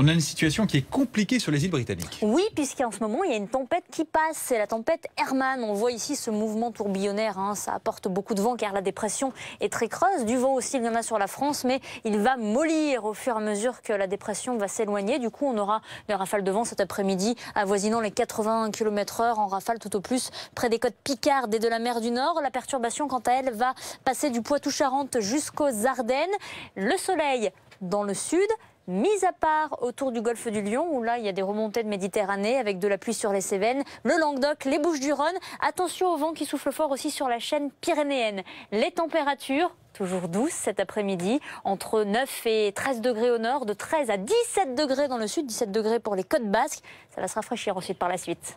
On a une situation qui est compliquée sur les îles britanniques. Oui, puisqu'en ce moment, il y a une tempête qui passe. C'est la tempête Herman. On voit ici ce mouvement tourbillonnaire. Hein. Ça apporte beaucoup de vent car la dépression est très creuse. Du vent aussi, il y en a sur la France, mais il va mollir au fur et à mesure que la dépression va s'éloigner. Du coup, on aura des rafales de vent cet après-midi avoisinant les 80 km/h en rafale tout au plus près des côtes Picardes et de la mer du Nord. La perturbation, quant à elle, va passer du Poitou-Charentes jusqu'aux Ardennes. Le soleil dans le sud, mis à part autour du golfe du Lion, où là, il y a des remontées de Méditerranée avec de la pluie sur les Cévennes, le Languedoc, les Bouches-du-Rhône. Attention au vent qui souffle fort aussi sur la chaîne pyrénéenne. Les températures, toujours douces cet après-midi, entre 9 et 13 degrés au nord, de 13 à 17 degrés dans le sud, 17 degrés pour les côtes basques. Ça va se rafraîchir ensuite par la suite.